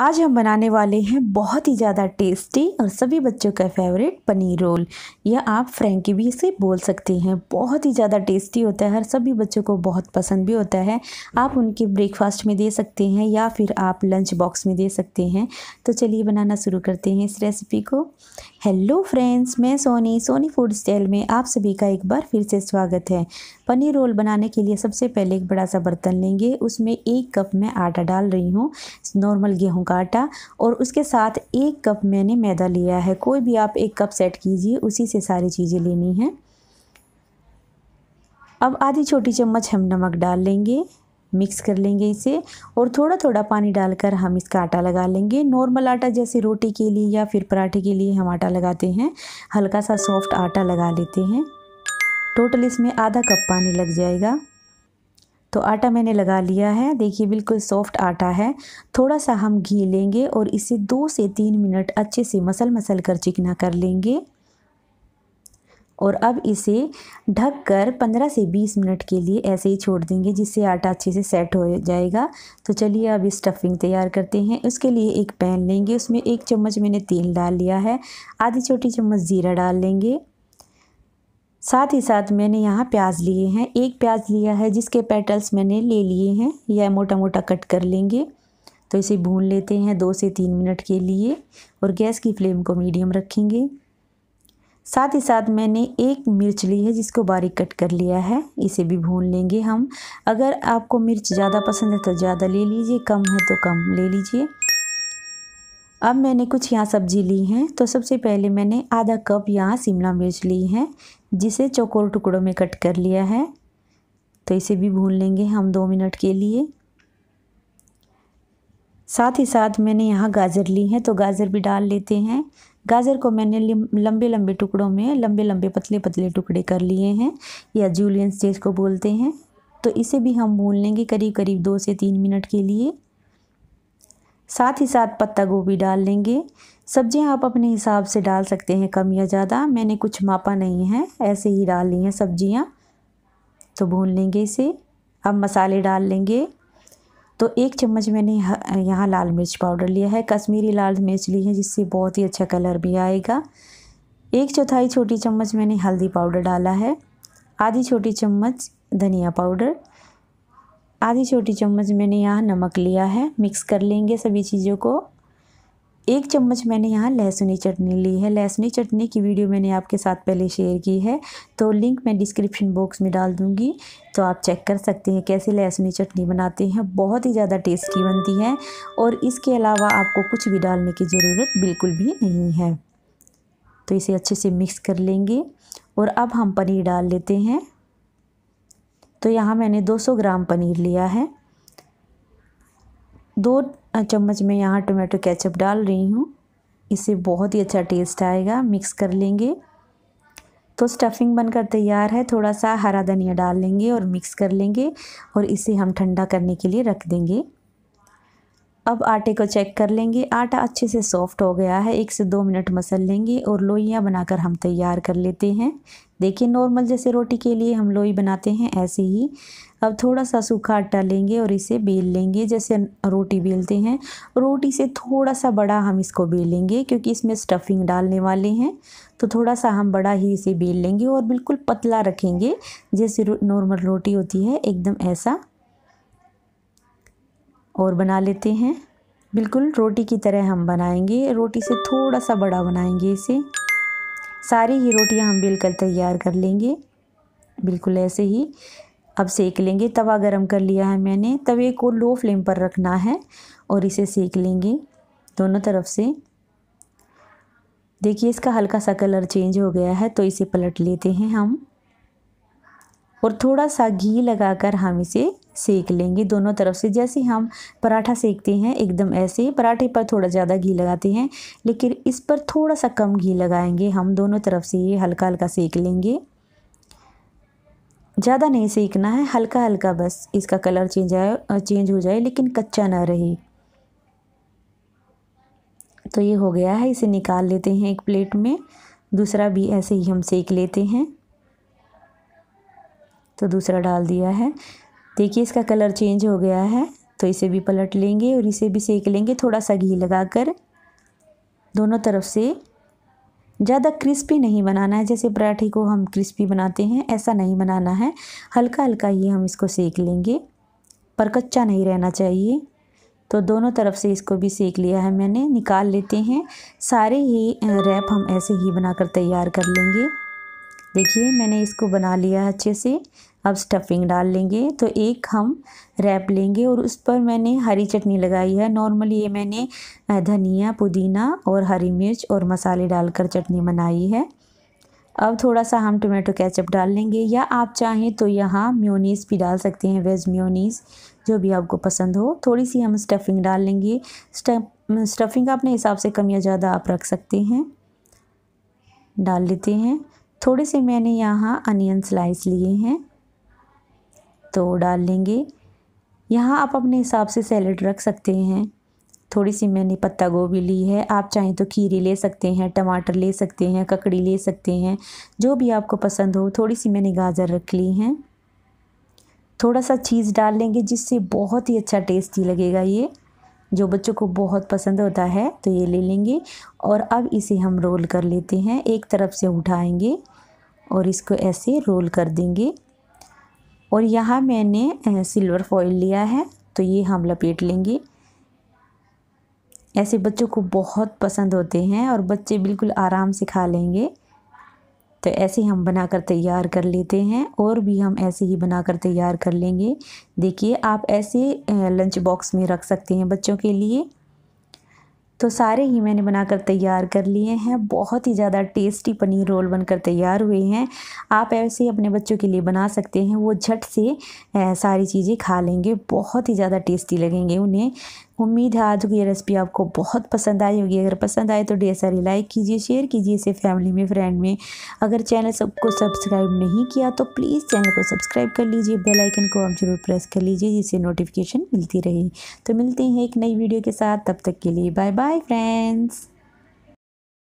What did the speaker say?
आज हम बनाने वाले हैं बहुत ही ज़्यादा टेस्टी और सभी बच्चों का फेवरेट पनीर रोल यह आप फ्रेंकी भी से बोल सकते हैं बहुत ही ज़्यादा टेस्टी होता है और सभी बच्चों को बहुत पसंद भी होता है आप उनके ब्रेकफास्ट में दे सकते हैं या फिर आप लंच बॉक्स में दे सकते हैं तो चलिए बनाना शुरू करते हैं इस रेसिपी को हेलो फ्रेंड्स मैं सोनी सोनी फूड स्टाइल में आप सभी का एक बार फिर से स्वागत है पनीर रोल बनाने के लिए सबसे पहले एक बड़ा सा बर्तन लेंगे उसमें एक कप मैं आटा डाल रही हूँ नॉर्मल गेहूं का आटा और उसके साथ एक कप मैंने मैदा लिया है कोई भी आप एक कप सेट कीजिए उसी से सारी चीज़ें लेनी हैं अब आधी छोटी चम्मच हम नमक डाल लेंगे मिक्स कर लेंगे इसे और थोड़ा थोड़ा पानी डालकर हम इसका आटा लगा लेंगे नॉर्मल आटा जैसे रोटी के लिए या फिर पराठे के लिए हम आटा लगाते हैं हल्का सा सॉफ्ट आटा लगा लेते हैं टोटल इसमें आधा कप पानी लग जाएगा तो आटा मैंने लगा लिया है देखिए बिल्कुल सॉफ्ट आटा है थोड़ा सा हम घी लेंगे और इसे दो से तीन मिनट अच्छे से मसल मसल कर चिकना कर लेंगे और अब इसे ढक कर पंद्रह से बीस मिनट के लिए ऐसे ही छोड़ देंगे जिससे आटा अच्छे से सेट हो जाएगा तो चलिए अब स्टफिंग तैयार करते हैं उसके लिए एक पैन लेंगे उसमें एक चम्मच मैंने तेल डाल लिया है आधी छोटी चम्मच ज़ीरा डाल लेंगे साथ ही साथ मैंने यहाँ प्याज लिए हैं एक प्याज लिया है जिसके पेटल्स मैंने ले लिए हैं यह मोटा मोटा कट कर लेंगे तो इसे भून लेते हैं दो से तीन मिनट के लिए और गैस की फ्लेम को मीडियम रखेंगे साथ ही साथ मैंने एक मिर्च ली है जिसको बारीक कट कर लिया है इसे भी भून लेंगे हम अगर आपको मिर्च ज़्यादा पसंद है तो ज़्यादा ले लीजिए कम है तो कम ले लीजिए अब मैंने कुछ यहाँ सब्जी ली हैं तो सबसे पहले मैंने आधा कप यहाँ शिमला मिर्च ली है जिसे चौकोर टुकड़ों में कट कर लिया है तो इसे भी भून लेंगे हम दो मिनट के लिए साथ ही साथ मैंने यहाँ गाजर ली है तो गाजर भी डाल लेते हैं गाजर को मैंने लंबे लंबे टुकड़ों में लंबे लंबे पतले पतले टुकड़े कर लिए हैं या जूलियन स्टेज को बोलते हैं तो इसे भी हम भून लेंगे करीब करीब दो से तीन मिनट के लिए साथ ही साथ पत्ता गोभी डाल लेंगे सब्जियां आप अपने हिसाब से डाल सकते हैं कम या ज़्यादा मैंने कुछ मापा नहीं है ऐसे ही डाल ली हैं सब्जियाँ तो भून लेंगे इसे अब मसाले डाल लेंगे तो एक चम्मच मैंने यहाँ लाल मिर्च पाउडर लिया है कश्मीरी लाल मिर्च ली है जिससे बहुत ही अच्छा कलर भी आएगा एक चौथाई छोटी चम्मच मैंने हल्दी पाउडर डाला है आधी छोटी चम्मच धनिया पाउडर आधी छोटी चम्मच मैंने यहाँ नमक लिया है मिक्स कर लेंगे सभी चीज़ों को एक चम्मच मैंने यहाँ लहसुनी चटनी ली है लहसुनी चटनी की वीडियो मैंने आपके साथ पहले शेयर की है तो लिंक मैं डिस्क्रिप्शन बॉक्स में डाल दूँगी तो आप चेक कर सकते हैं कैसे लहसुनी चटनी बनाते हैं बहुत ही ज़्यादा टेस्टी बनती है और इसके अलावा आपको कुछ भी डालने की ज़रूरत बिल्कुल भी नहीं है तो इसे अच्छे से मिक्स कर लेंगे और अब हम पनीर डाल लेते हैं तो यहाँ मैंने 200 ग्राम पनीर लिया है दो चम्मच में यहाँ टोमेटो केचप डाल रही हूँ इससे बहुत ही अच्छा टेस्ट आएगा मिक्स कर लेंगे तो स्टफिंग बनकर तैयार है थोड़ा सा हरा धनिया डाल लेंगे और मिक्स कर लेंगे और इसे हम ठंडा करने के लिए रख देंगे अब आटे को चेक कर लेंगे आटा अच्छे से सॉफ्ट हो गया है एक से दो मिनट मसल लेंगे और लोइयाँ बनाकर हम तैयार कर लेते हैं देखिए नॉर्मल जैसे रोटी के लिए हम लोई बनाते हैं ऐसे ही अब थोड़ा सा सूखा आटा लेंगे और इसे बेल लेंगे जैसे रोटी बेलते हैं रोटी से थोड़ा सा बड़ा हम इसको बेलेंगे क्योंकि इसमें स्टफिंग डालने वाले हैं तो थोड़ा सा हम बड़ा ही इसे बेल लेंगे और बिल्कुल पतला रखेंगे जैसे नॉर्मल रोटी होती है एकदम ऐसा और बना लेते हैं बिल्कुल रोटी की तरह हम बनाएंगे रोटी से थोड़ा सा बड़ा बनाएंगे इसे सारी ही रोटियां हम बिल्कुल तैयार कर लेंगे बिल्कुल ऐसे ही अब सेक लेंगे तवा गरम कर लिया है मैंने तवे को लो फ्लेम पर रखना है और इसे सेक लेंगे दोनों तरफ से देखिए इसका हल्का सा कलर चेंज हो गया है तो इसे पलट लेते हैं हम और थोड़ा सा घी लगाकर हम इसे सेक लेंगे दोनों तरफ से जैसे हम पराठा सेकते हैं एकदम ऐसे ही पराठे पर थोड़ा ज़्यादा घी लगाते हैं लेकिन इस पर थोड़ा सा कम घी लगाएंगे हम दोनों तरफ से ये हल्का हल्का सेक लेंगे ज़्यादा नहीं सेकना है हल्का हल्का बस इसका कलर चेंज आए चेंज हो जाए लेकिन कच्चा ना रहे तो ये हो गया है इसे निकाल लेते हैं एक प्लेट में दूसरा भी ऐसे ही हम सेक लेते हैं तो दूसरा डाल दिया है देखिए इसका कलर चेंज हो गया है तो इसे भी पलट लेंगे और इसे भी सेक लेंगे थोड़ा सा घी लगाकर दोनों तरफ से ज़्यादा क्रिस्पी नहीं बनाना है जैसे पराठे को हम क्रिस्पी बनाते हैं ऐसा नहीं बनाना है हल्का हल्का ये हम इसको सेक लेंगे पर कच्चा नहीं रहना चाहिए तो दोनों तरफ से इसको भी सेक लिया है मैंने निकाल लेते हैं सारे ही रैप हम ऐसे ही बनाकर तैयार कर लेंगे देखिए मैंने इसको बना लिया है अच्छे से अब स्टफिंग डाल लेंगे तो एक हम रैप लेंगे और उस पर मैंने हरी चटनी लगाई है नॉर्मली ये मैंने धनिया पुदीना और हरी मिर्च और मसाले डालकर चटनी बनाई है अब थोड़ा सा हम टोमेटो केचप डाल लेंगे या आप चाहें तो यहाँ म्योनीस भी डाल सकते हैं वेज म्योनीस जो भी आपको पसंद हो थोड़ी सी हम स्टफिंग डाल लेंगे स्टफिंग अपने हिसाब से कम या ज़्यादा आप रख सकते हैं डाल लेते हैं थोड़े से मैंने यहाँ अनियन स्लाइस लिए हैं तो डाल लेंगे यहाँ आप अपने हिसाब से सैलड रख सकते हैं थोड़ी सी मैंने पत्ता गोभी ली है आप चाहें तो खीरे ले सकते हैं टमाटर ले सकते हैं ककड़ी ले सकते हैं जो भी आपको पसंद हो थोड़ी सी मैंने गाजर रख ली हैं थोड़ा सा चीज़ डाल लेंगे जिससे बहुत ही अच्छा टेस्टी लगेगा ये जो बच्चों को बहुत पसंद होता है तो ये ले लेंगे और अब इसे हम रोल कर लेते हैं एक तरफ से उठाएंगे और इसको ऐसे रोल कर देंगे और यहाँ मैंने सिल्वर फॉइल लिया है तो ये हम लपेट लेंगे ऐसे बच्चों को बहुत पसंद होते हैं और बच्चे बिल्कुल आराम से खा लेंगे तो ऐसे हम बनाकर तैयार कर लेते हैं और भी हम ऐसे ही बनाकर तैयार कर लेंगे देखिए आप ऐसे लंच बॉक्स में रख सकते हैं बच्चों के लिए तो सारे ही मैंने बनाकर तैयार कर लिए हैं बहुत ही ज़्यादा टेस्टी पनीर रोल बनकर तैयार हुए हैं आप ऐसे ही अपने बच्चों के लिए बना सकते हैं वो झट से सारी चीज़ें खा लेंगे बहुत ही ज़्यादा टेस्टी लगेंगे उन्हें उम्मीद है आज की ये रेसिपी आपको बहुत पसंद आई होगी अगर पसंद आए तो डे सारी लाइक कीजिए शेयर कीजिए इसे फैमिली में फ्रेंड में अगर चैनल सबको सब्सक्राइब नहीं किया तो प्लीज़ चैनल को सब्सक्राइब कर लीजिए बेल आइकन को आप ज़रूर प्रेस कर लीजिए जिससे नोटिफिकेशन मिलती रहे तो मिलते हैं एक नई वीडियो के साथ तब तक के लिए बाय बाय फ्रेंड्स